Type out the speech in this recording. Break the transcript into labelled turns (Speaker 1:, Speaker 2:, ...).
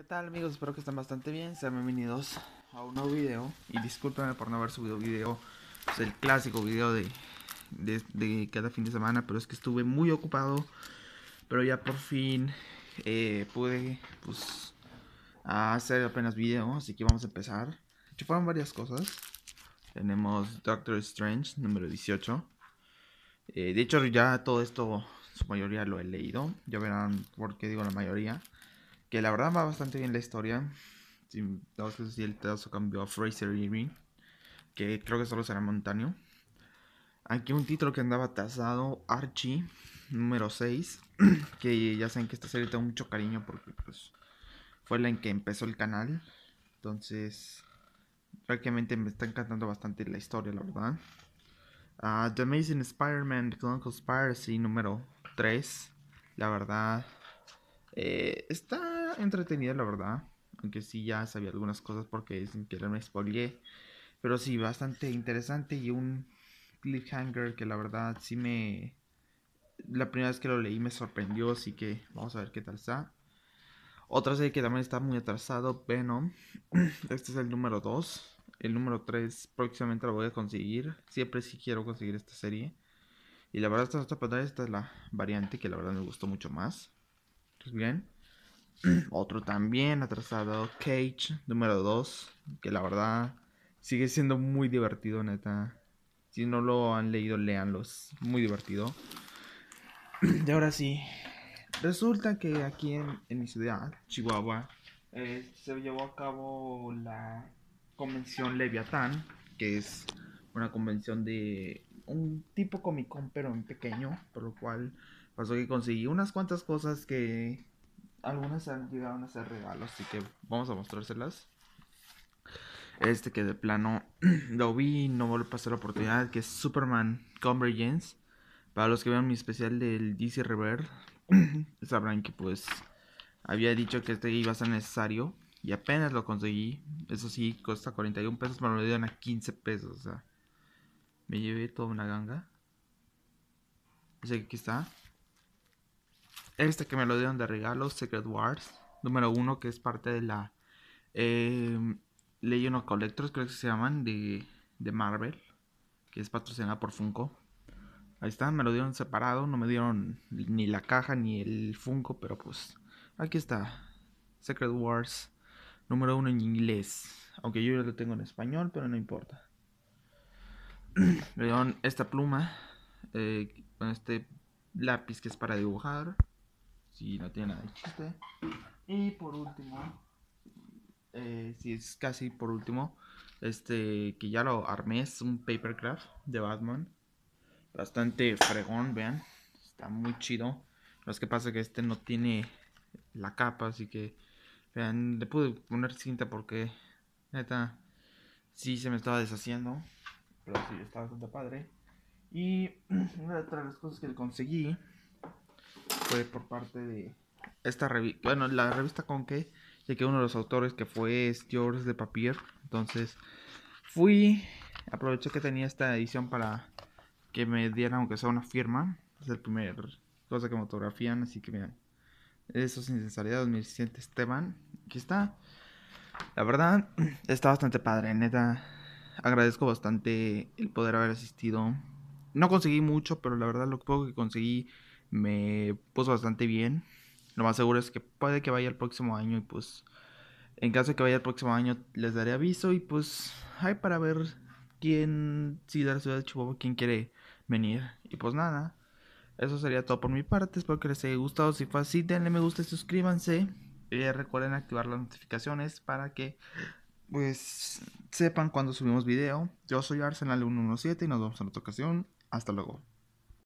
Speaker 1: ¿Qué tal amigos? Espero que estén bastante bien, sean bienvenidos a un nuevo video y discúlpenme por no haber subido video, es pues, el clásico video de, de, cada fin de semana, pero es que estuve muy ocupado, pero ya por fin eh, pude pues hacer apenas video, así que vamos a empezar. hecho fueron varias cosas, tenemos Doctor Strange número 18, eh, de hecho ya todo esto, su mayoría lo he leído, ya verán por qué digo la mayoría que la verdad va bastante bien la historia. Si, el pedazo cambió a Fraser Irving, que creo que solo será Montaño. Aquí un título que andaba tasado, Archie, número 6, que ya saben que esta serie tengo mucho cariño porque pues fue la en que empezó el canal. Entonces, prácticamente me está encantando bastante la historia, la verdad. Ah, The Amazing Spider-Man, The Clone Conspiracy número 3. La verdad, eh, está entretenida, la verdad. Aunque sí ya sabía algunas cosas porque sin querer me spoileé. Pero sí, bastante interesante y un cliffhanger que la verdad sí me... La primera vez que lo leí me sorprendió, así que vamos a ver qué tal está. Otra serie que también está muy atrasado, Venom. Este es el número 2. El número 3 próximamente lo voy a conseguir. Siempre sí quiero conseguir esta serie. Y la verdad, esta, esta es la variante que la verdad me gustó mucho más. Pues bien. Otro también atrasado, Cage, número 2, que la verdad sigue siendo muy divertido, neta. Si no lo han leído, leanlo, es muy divertido. Y ahora sí, resulta que aquí en, mi ciudad, Chihuahua, eh, se llevó a cabo la convención Leviatán, que es una convención de un tipo comicón, pero en pequeño, por lo cual Pasó que conseguí unas cuantas cosas que algunas han llegado a ser regalos, así que vamos a mostrárselas. Este que de plano lo vi no vuelvo a pasar la oportunidad, que es Superman Convergence. Para los que vean mi especial del DC Rever, sabrán que pues había dicho que este iba a ser necesario y apenas lo conseguí. Eso sí, cuesta 41 pesos, pero me lo dieron a 15 pesos, o sea, me llevé toda una ganga. Ese que aquí está. Este que me lo dieron de regalo, Secret Wars, número uno, que es parte de la eh, of Collectors, creo que se llaman, de, Marvel, que es patrocinada por Funko. Ahí está, me lo dieron separado, no me dieron ni la caja ni el Funko, pero pues aquí está. Secret Wars, número uno en inglés. Aunque yo ya lo tengo en español, pero no importa. me dieron esta pluma, eh, con este lápiz que es para dibujar si no tiene nada de chiste. Y por último, eh, si es casi por último, este que ya lo armé, es un papercraft de Batman. Bastante fregón, vean. Está muy chido. Lo que pasa es que este no tiene la capa, así que vean, le pude poner cinta porque neta sí se me estaba deshaciendo. Pero sí, estaba bastante padre. Y una de las cosas que conseguí fue por parte de esta revista, bueno, la revista con ya que uno de los autores que fue es de Papier, entonces fui, aproveché que tenía esta edición para que me dieran aunque sea una firma, es el primer cosa que me autografían, así que mira, eso sin Mi 2017 Esteban, aquí está. La verdad, está bastante padre, neta. Agradezco bastante el poder haber asistido. No conseguí mucho, pero la verdad lo poco que conseguí me puso bastante bien. Lo más seguro es que puede que vaya el próximo año y pues en caso de que vaya el próximo año les daré aviso y pues hay para ver quién, si de la ciudad de Chihuahua, quién quiere venir. Y pues nada, eso sería todo por mi parte. Espero que les haya gustado. Si fue así, denle me gusta y suscríbanse. Y recuerden activar las notificaciones para que pues sepan cuando subimos video. Yo soy Arsenal117 y nos vemos en otra ocasión. Hasta luego.